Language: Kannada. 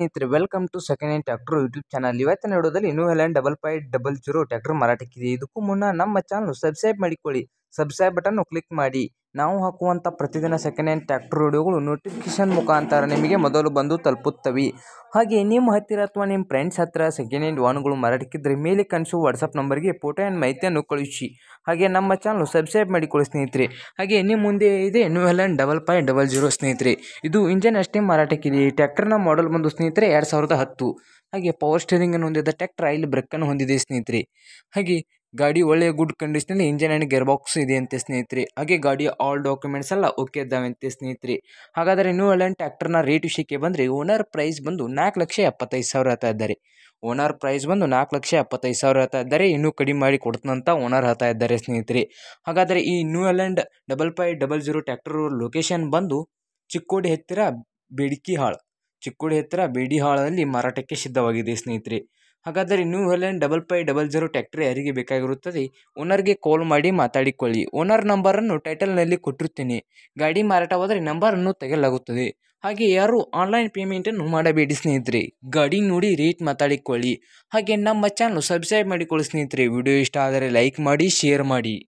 ಸ್ನೇಹಿತರೆ welcome to second hand tractor YouTube channel ಇವತ್ತಿನ ವಿಡಿಯೋದಲ್ಲಿ new Holland double five double zero tractor ಮಾರಾಟಕ್ಕಿದೆ ಇದಕ್ಕೂ ಮುನ್ನ ನಮ್ಮ ಚಾನಲ್ ಸಬ್ಸ್ಕ್ರೈಬ್ ಮಾಡಿಕೊಳ್ಳಿ ಸಬ್ಸ್ಕ್ರೈಬ್ ಬಟನ್ನು ಕ್ಲಿಕ್ ಮಾಡಿ ನಾವು ಹಾಕುವಂಥ ಪ್ರತಿದಿನ ಸೆಕೆಂಡ್ ಹ್ಯಾಂಡ್ ಟ್ಯಾಕ್ಟರ್ ವಿಡಿಯೋಗಳು ನೋಟಿಫಿಕೇಶನ್ ಮುಖಾಂತರ ನಿಮಗೆ ಮೊದಲು ಬಂದು ತಲುಪುತ್ತವೆ ಹಾಗೆ ನಿಮ್ಮ ಹತ್ತಿರ ಅಥವಾ ನಿಮ್ಮ ಫ್ರೆಂಡ್ಸ್ ಹತ್ತಿರ ಸೆಕೆಂಡ್ ಹ್ಯಾಂಡ್ ವಾಹನಗಳು ಮಾರಾಟಕ್ಕಿದ್ರೆ ಮೇಲೆ ಕನಸು ವಾಟ್ಸಪ್ ನಂಬರ್ಗೆ ಫೋಟೋ ಆ್ಯಂಡ್ ಮಾಹಿತಿಯನ್ನು ಕಳುಹಿಸಿ ಹಾಗೆ ನಮ್ಮ ಚಾನಲ್ ಸಬ್ಸ್ಕ್ರೈಬ್ ಮಾಡಿಕೊಳ್ಳಿ ಸ್ನೇಹಿತರೆ ಹಾಗೆ ನಿಮ್ಮ ಮುಂದೆ ಇದೆ N double five double zero ಸ್ನೇಹಿತರೆ ಇದು ಇಂಜನ್ ಅಷ್ಟೇ ಮಾರಾಟಕ್ಕಿದೆ ಈ ಟ್ಯಾಕ್ಟರ್ನ ಮಾಡಲ್ ಬಂದು ಸ್ನೇಹಿತರೆ ಎರಡು ಸಾವಿರದ ಹತ್ತು ಹಾಗೆ ಪವರ್ ಸ್ಟೇರಿಂಗನ್ನು ಹೊಂದಿದ್ದ ಟ್ಯಾಕ್ಟರ್ ಆಯಿಲ್ ಬ್ರೆಕ್ಕನ್ನು ಹೊಂದಿದೆ ಸ್ನೇಹಿತರೆ ಹಾಗೆ ಗಾಡಿ ಒಳ್ಳೆಯ ಗುಡ್ ಕಂಡೀಷನಲ್ಲಿ ಇಂಜನ್ ಆ್ಯಂಡ್ ಗೇರ್ ಬಾಕ್ಸ್ ಇದೆ ಅಂತ ಸ್ನೇಹಿತರೆ ಹಾಗೆ ಗಾಡಿಯ ಆಲ್ ಡಾಕ್ಯುಮೆಂಟ್ಸ್ ಎಲ್ಲ ಓಕೆ ಇದ್ದಾವೆ ಅಂತೆ ಸ್ನೇಹಿತರೆ ಹಾಗಾದರೆ ನ್ಯೂ ಅಲ್ಯಾಂಡ್ ಟ್ಯಾಕ್ಟರ್ನ ರೇಟ್ ವಿಷಯಕ್ಕೆ ಬಂದರೆ ಓನರ್ ಪ್ರೈಸ್ ಬಂದು ನಾಲ್ಕು ಲಕ್ಷ ಎಪ್ಪತ್ತೈದು ಸಾವಿರ ಹೇಳ್ತಾ ಇದ್ದಾರೆ ಓನರ್ ಪ್ರೈಸ್ ಬಂದು ನಾಲ್ಕು ಲಕ್ಷ ಎಪ್ಪತ್ತೈದು ಸಾವಿರ ಹೇಳ್ತಾ ಇದ್ದಾರೆ ಇನ್ನೂ ಕಡಿಮೆ ಮಾಡಿ ಕೊಡ್ತಂತ ಓನರ್ ಹೇಳ್ತಾ ಇದ್ದಾರೆ ಸ್ನೇಹಿತರೆ ಹಾಗಾದರೆ ಈ new Holland double five double zero tractor location ಬಂದು ಚಿಕ್ಕೋಡಿ ಹತ್ತಿರ ಬೇಡಿಕೆ ಹಾಳು ಚಿಕ್ಕೋಡಿ ಹತ್ತಿರ ಬೇಡಿ ಹಾಳಲ್ಲಿ ಮಾರಾಟಕ್ಕೆ ಸಿದ್ಧವಾಗಿದೆ ಸ್ನೇಹಿತರೆ ಹಾಗಾದರೆ new Holland double five double zero ಟ್ಯಾಕ್ಟ್ರಿ ಯಾರಿಗೆ ಬೇಕಾಗಿರುತ್ತದೆ ಓನರ್ಗೆ ಕಾಲ್ ಮಾಡಿ ಮಾತಾಡಿಕೊಳ್ಳಿ ಓನರ್ ನಂಬರನ್ನು ಟೈಟಲ್ನಲ್ಲಿ ಕೊಟ್ಟಿರುತ್ತೇನೆ ಗಾಡಿ ಮಾರಾಟವಾದರೆ ನಂಬರನ್ನು ತೆಗೆಯಲಾಗುತ್ತದೆ ಹಾಗೆ ಯಾರು ಆನ್ಲೈನ್ ಪೇಮೆಂಟನ್ನು ಮಾಡಬೇಡಿ ಸ್ನೇಹಿತರೆ ಗಾಡಿ ನೋಡಿ ರೇಟ್ ಮಾತಾಡಿಕೊಳ್ಳಿ ಹಾಗೆ ನಮ್ಮ ಚಾನಲ್ ಸಬ್ಸ್ಕ್ರೈಬ್ ಮಾಡಿಕೊಳ್ಳಿ ಸ್ನೇಹಿತರೆ ವಿಡಿಯೋ ಇಷ್ಟ ಆದರೆ ಲೈಕ್ ಮಾಡಿ ಶೇರ್ ಮಾಡಿ